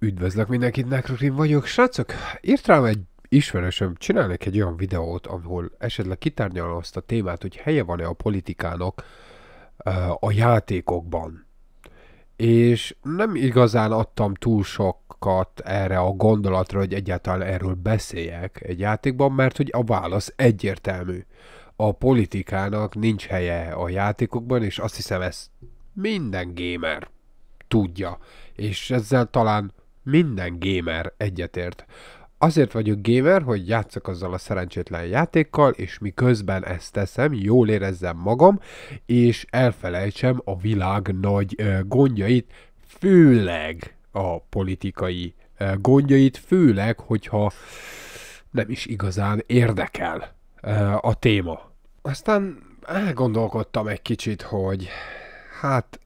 Üdvözlök mindenkit, Nekrotin vagyok. Srácok, írt rám egy ismerősöm, csinálnék egy olyan videót, ahol esetleg kitárnyalom azt a témát, hogy helye van-e a politikának a játékokban. És nem igazán adtam túl sokat erre a gondolatra, hogy egyáltalán erről beszéljek egy játékban, mert hogy a válasz egyértelmű. A politikának nincs helye a játékokban, és azt hiszem ezt minden gamer tudja. És ezzel talán minden gamer egyetért. Azért vagyok gamer, hogy játszok azzal a szerencsétlen játékkal, és miközben ezt teszem, jól érezzem magam, és elfelejtsem a világ nagy gondjait, főleg a politikai gondjait, főleg, hogyha nem is igazán érdekel a téma. Aztán elgondolkodtam egy kicsit, hogy hát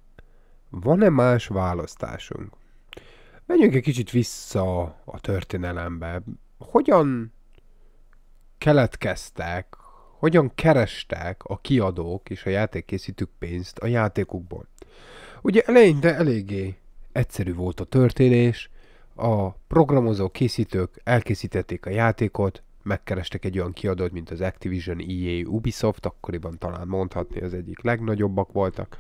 van-e más választásunk? Menjünk egy kicsit vissza a történelembe. Hogyan keletkeztek, hogyan kerestek a kiadók és a játékkészítők pénzt a játékukból? Ugye eleinte eléggé egyszerű volt a történés, a programozó készítők elkészítették a játékot, megkerestek egy olyan kiadót, mint az Activision, EA, Ubisoft, akkoriban talán mondhatni az egyik legnagyobbak voltak,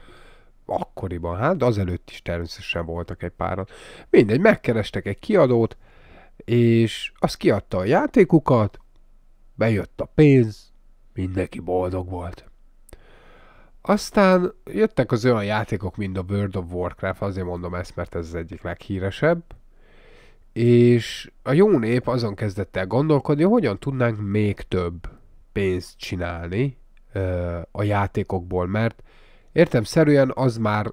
akkoriban, hát azelőtt is természetesen voltak egy páran. Mindegy, megkerestek egy kiadót, és az kiadta a játékukat, bejött a pénz, mindenki boldog volt. Aztán jöttek az olyan játékok, mint a World of Warcraft, azért mondom ezt, mert ez az egyik leghíresebb, és a jó nép azon kezdett el gondolkodni, hogy hogyan tudnánk még több pénzt csinálni ö, a játékokból, mert Értem szerűen az már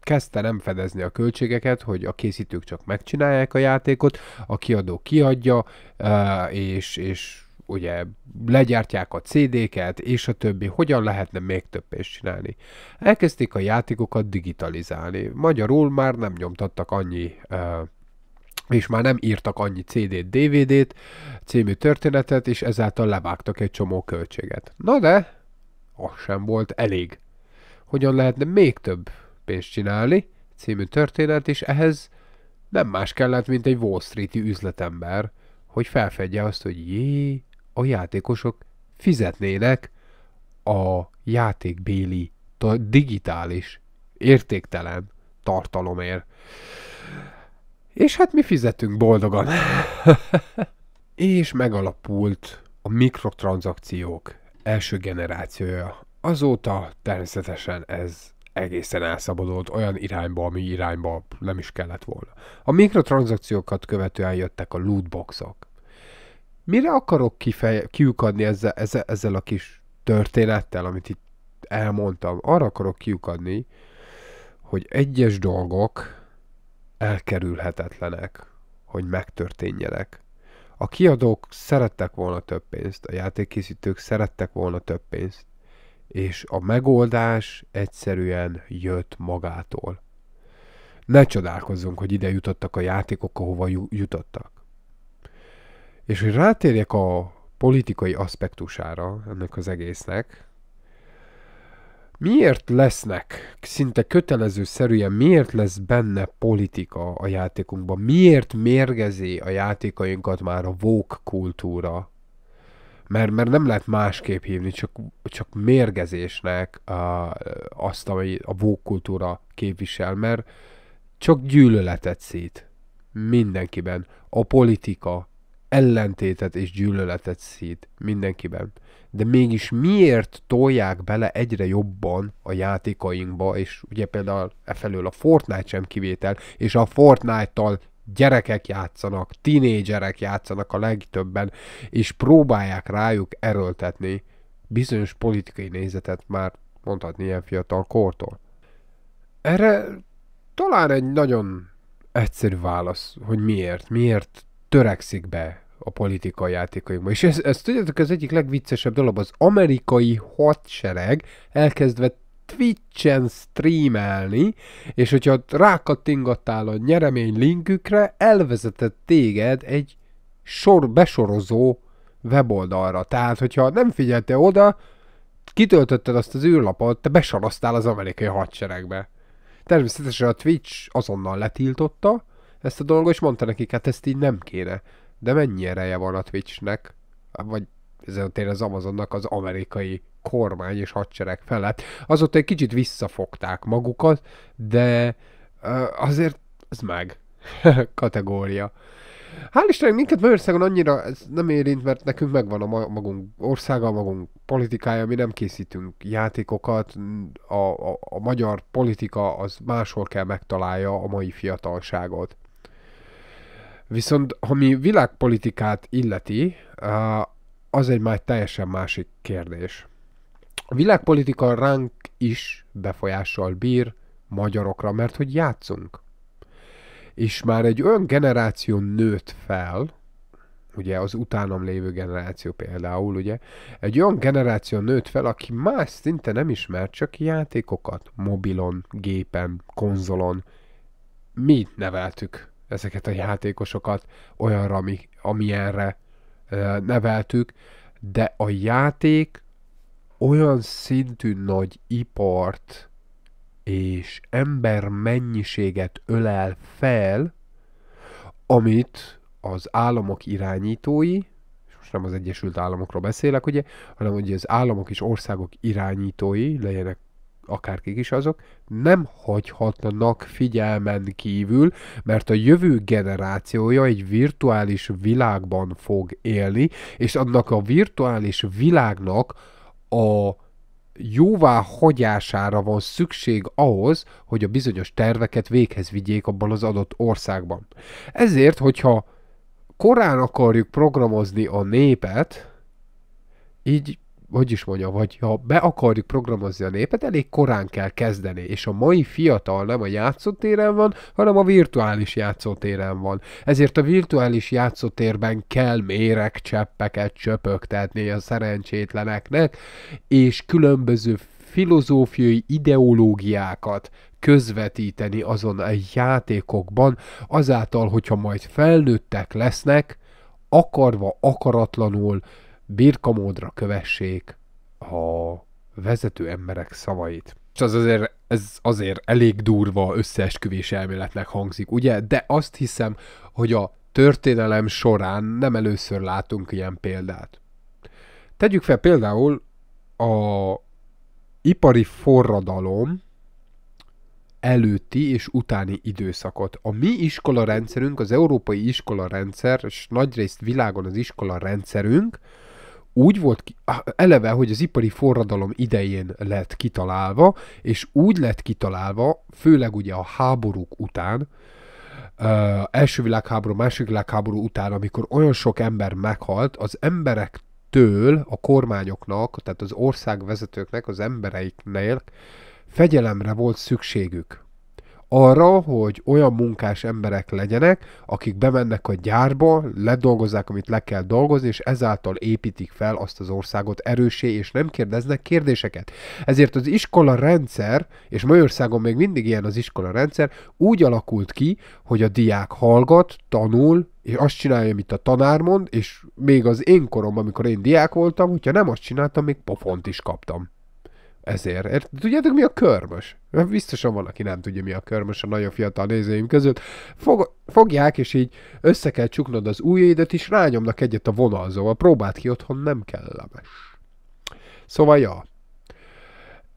kezdte nem fedezni a költségeket, hogy a készítők csak megcsinálják a játékot, a kiadó kiadja, e, és, és ugye legyártják a CD-ket, és a többi, hogyan lehetne még több pénzt csinálni. Elkezdték a játékokat digitalizálni. Magyarul már nem nyomtattak annyi e, és már nem írtak annyi CD-t, DVD-t, című történetet, és ezáltal levágtak egy csomó költséget. Na de, az sem volt elég hogyan lehetne még több pénzt csinálni című történet, és ehhez nem más kellett, mint egy Wall Street-i üzletember, hogy felfedje azt, hogy jé, a játékosok fizetnének a játékbéli digitális, értéktelen tartalomért. És hát mi fizetünk boldogan. és megalapult a mikrotranzakciók első generációja, Azóta természetesen ez egészen elszabadult olyan irányba, ami irányba nem is kellett volna. A mikrotranszakciókat követően jöttek a lootboxok. Mire akarok kifeje, kiukadni ezzel, ezzel, ezzel a kis történettel, amit itt elmondtam? Arra akarok kiukadni, hogy egyes dolgok elkerülhetetlenek, hogy megtörténjenek. A kiadók szerettek volna több pénzt, a játékkészítők szerettek volna több pénzt, és a megoldás egyszerűen jött magától. Ne csodálkozzunk, hogy ide jutottak a játékok, ahova jutottak. És hogy rátérjek a politikai aspektusára ennek az egésznek, miért lesznek szinte kötelező szerűen, miért lesz benne politika a játékunkban, miért mérgezi a játékainkat már a vók kultúra, mert, mert nem lehet másképp hívni, csak, csak mérgezésnek a, azt, ami a vókultúra képvisel, mert csak gyűlöletet szít mindenkiben. A politika ellentétet és gyűlöletet szít mindenkiben. De mégis miért tolják bele egyre jobban a játékainkba, és ugye például e felől a Fortnite sem kivétel, és a Fortnite-tal gyerekek játszanak, tinédzserek játszanak a legtöbben, és próbálják rájuk erőltetni bizonyos politikai nézetet már mondhatni ilyen fiatal kortól. Erre talán egy nagyon egyszerű válasz, hogy miért, miért törekszik be a politikai játékaikba. És ez, ez tudjátok, az egyik legviccesebb dolog, az amerikai hadsereg elkezdve Twitch-en streamelni, és hogyha rákattingattál a nyeremény linkükre, elvezetett téged egy sor besorozó weboldalra. Tehát, hogyha nem figyelte oda, kitöltötted azt az űrlapot, te besoroztál az amerikai hadseregbe. Természetesen a Twitch azonnal letiltotta ezt a dolgot, és mondta nekik, hát ezt így nem kéne. De mennyi ereje van a Twitchnek? Vagy ezért tényleg az Amazonnak az amerikai kormány és hadsereg felett. Azóta egy kicsit visszafogták magukat, de azért ez meg kategória. Hál' Istennek minket Magyarországon annyira ez nem érint, mert nekünk megvan a magunk országa, a magunk politikája, mi nem készítünk játékokat, a, a, a magyar politika az máshol kell megtalálja a mai fiatalságot. Viszont ha mi világpolitikát illeti, az egy már teljesen másik kérdés a világpolitika ránk is befolyással bír magyarokra, mert hogy játszunk. És már egy olyan generáció nőtt fel, ugye az utánam lévő generáció például, ugye, egy olyan generáció nőtt fel, aki más szinte nem ismer, csak játékokat, mobilon, gépen, konzolon. Mi neveltük ezeket a játékosokat olyanra, ami, amilyenre neveltük, de a játék olyan szintű nagy ipart és ember mennyiséget ölel fel, amit az államok irányítói, és most nem az Egyesült Államokról beszélek, ugye, hanem ugye az államok és országok irányítói, legyenek akárkik is azok, nem hagyhatnak figyelmen kívül, mert a jövő generációja egy virtuális világban fog élni, és annak a virtuális világnak a jóvá hagyására van szükség ahhoz, hogy a bizonyos terveket véghez vigyék abban az adott országban. Ezért, hogyha korán akarjuk programozni a népet, így hogy is mondja, vagy ha be akarjuk programozni a népet, elég korán kell kezdeni, és a mai fiatal nem a játszótéren van, hanem a virtuális játszótéren van. Ezért a virtuális játszótérben kell méreg cseppeket csöpögtetni a szerencsétleneknek, és különböző filozófiai ideológiákat közvetíteni azon a játékokban, azáltal, hogyha majd felnőttek lesznek, akarva, akaratlanul birkamódra kövessék a vezető emberek szavait. És az azért, ez azért elég durva összeesküvés elméletnek hangzik, ugye? De azt hiszem, hogy a történelem során nem először látunk ilyen példát. Tegyük fel például a ipari forradalom előtti és utáni időszakot. A mi iskola rendszerünk, az európai iskola rendszer, és nagyrészt világon az iskola rendszerünk, úgy volt eleve, hogy az ipari forradalom idején lett kitalálva, és úgy lett kitalálva, főleg ugye a háborúk után, első világháború, második világháború után, amikor olyan sok ember meghalt, az emberektől, a kormányoknak, tehát az országvezetőknek, az embereiknél fegyelemre volt szükségük arra, hogy olyan munkás emberek legyenek, akik bemennek a gyárba, ledolgozzák, amit le kell dolgozni, és ezáltal építik fel azt az országot erősé, és nem kérdeznek kérdéseket. Ezért az iskola rendszer, és Magyarországon még mindig ilyen az iskola rendszer, úgy alakult ki, hogy a diák hallgat, tanul, és azt csinálja, amit a tanár mond, és még az én koromban, amikor én diák voltam, hogyha nem azt csináltam, még pofont is kaptam ezért. Ért, tudjátok, mi a körmös? Hát biztosan van, aki nem tudja, mi a körmös a nagyon fiatal nézőim között. Fog, fogják, és így össze kell csuknod az ujjaidat, és rányomnak egyet a vonalzóval. Próbáld ki otthon, nem kellemes. Szóval, ja.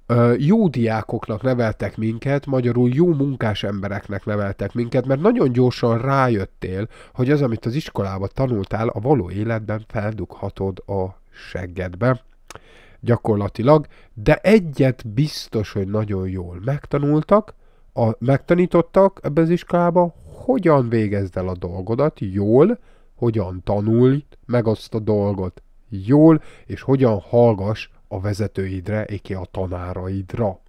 Ö, jó diákoknak neveltek minket, magyarul jó munkás embereknek neveltek minket, mert nagyon gyorsan rájöttél, hogy az, amit az iskolában tanultál, a való életben feldughatod a seggedbe gyakorlatilag, de egyet biztos, hogy nagyon jól megtanultak, a, megtanítottak ebbe az iskolába, hogyan végezd el a dolgodat jól, hogyan tanulj meg azt a dolgot jól, és hogyan hallgass a vezetőidre, éki a tanáraidra.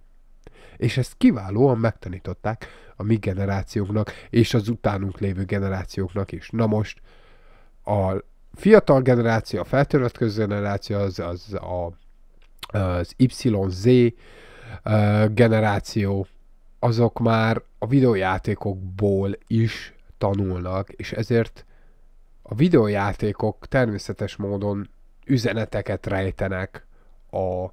És ezt kiválóan megtanították a mi generációknak, és az utánunk lévő generációknak is. Na most a fiatal generáció, a feltörött generáció, az, az a az YZ generáció, azok már a videójátékokból is tanulnak, és ezért a videójátékok természetes módon üzeneteket rejtenek a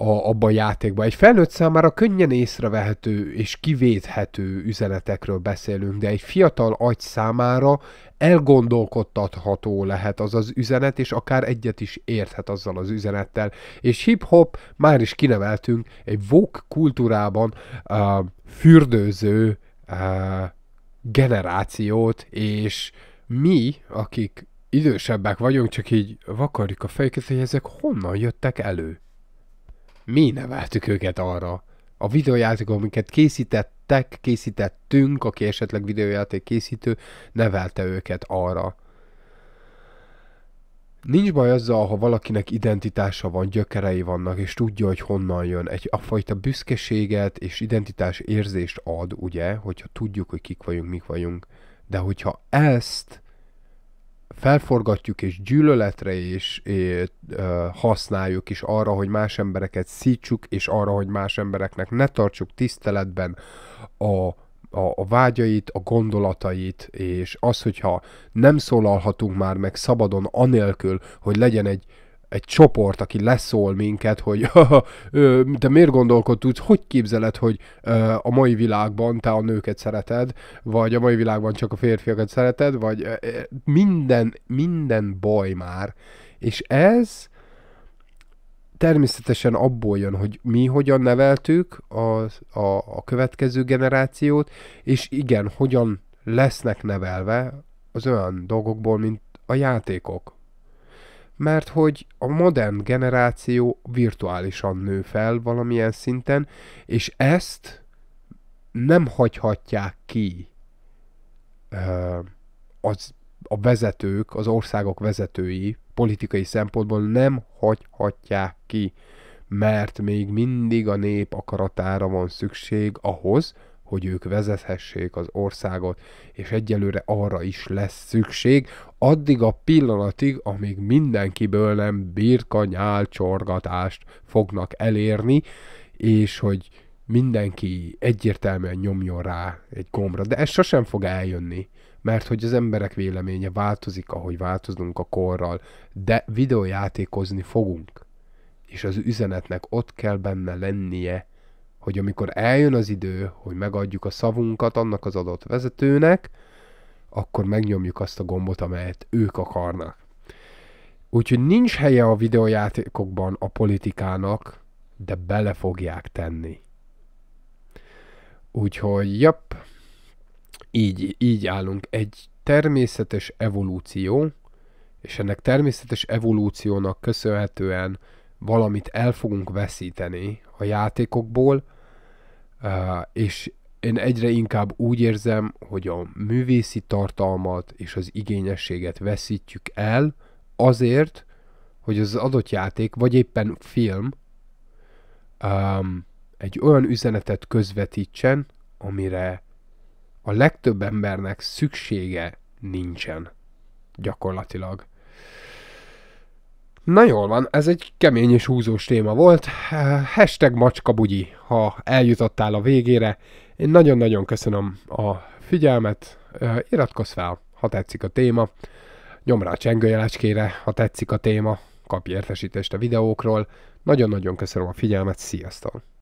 a, abba a játékba. Egy felnőtt számára könnyen észrevehető és kivéthető üzenetekről beszélünk, de egy fiatal agy számára elgondolkodtatható lehet az az üzenet, és akár egyet is érthet azzal az üzenettel. És hip-hop már is kineveltünk egy vok kultúrában uh, fürdőző uh, generációt, és mi, akik idősebbek vagyunk, csak így vakarjuk a fejüket, hogy ezek honnan jöttek elő mi neveltük őket arra. A videójátékok, amiket készítettek, készítettünk, aki esetleg videójáték készítő, nevelte őket arra. Nincs baj azzal, ha valakinek identitása van, gyökerei vannak, és tudja, hogy honnan jön. Egy a fajta büszkeséget és identitás érzést ad, ugye, hogyha tudjuk, hogy kik vagyunk, mik vagyunk. De hogyha ezt felforgatjuk és gyűlöletre is és ö, használjuk is arra, hogy más embereket szítsuk, és arra, hogy más embereknek ne tartsuk tiszteletben a a, a vágyait, a gondolatait, és az, hogyha nem szólalhatunk már meg szabadon anélkül, hogy legyen egy egy csoport, aki leszól minket, hogy te miért gondolkodsz, hogy képzeled, hogy a mai világban te a nőket szereted, vagy a mai világban csak a férfiakat szereted, vagy minden, minden baj már. És ez természetesen abból jön, hogy mi hogyan neveltük a, a, a következő generációt, és igen, hogyan lesznek nevelve az olyan dolgokból, mint a játékok, mert hogy a modern generáció virtuálisan nő fel valamilyen szinten, és ezt nem hagyhatják ki az, a vezetők, az országok vezetői politikai szempontból nem hagyhatják ki, mert még mindig a nép akaratára van szükség ahhoz, hogy ők vezethessék az országot, és egyelőre arra is lesz szükség, addig a pillanatig, amíg mindenkiből nem birka nyálcsorgatást fognak elérni, és hogy mindenki egyértelműen nyomjon rá egy gombra, de ez sosem fog eljönni mert hogy az emberek véleménye változik, ahogy változunk a korral, de videójátékozni fogunk. És az üzenetnek ott kell benne lennie, hogy amikor eljön az idő, hogy megadjuk a szavunkat annak az adott vezetőnek, akkor megnyomjuk azt a gombot, amelyet ők akarnak. Úgyhogy nincs helye a videojátékokban a politikának, de bele fogják tenni. Úgyhogy, jap, így, így állunk. Egy természetes evolúció, és ennek természetes evolúciónak köszönhetően valamit el fogunk veszíteni a játékokból, és én egyre inkább úgy érzem, hogy a művészi tartalmat és az igényességet veszítjük el azért, hogy az adott játék, vagy éppen film um, egy olyan üzenetet közvetítsen, amire a legtöbb embernek szüksége nincsen gyakorlatilag. Na jól van, ez egy kemény és húzós téma volt. Eh, hashtag macska bugyi, ha eljutottál a végére. Én nagyon-nagyon köszönöm a figyelmet. Eh, iratkozz fel, ha tetszik a téma. Nyom rá a csengőjelecskére, ha tetszik a téma. Kapj értesítést a videókról. Nagyon-nagyon köszönöm a figyelmet, sziasztok!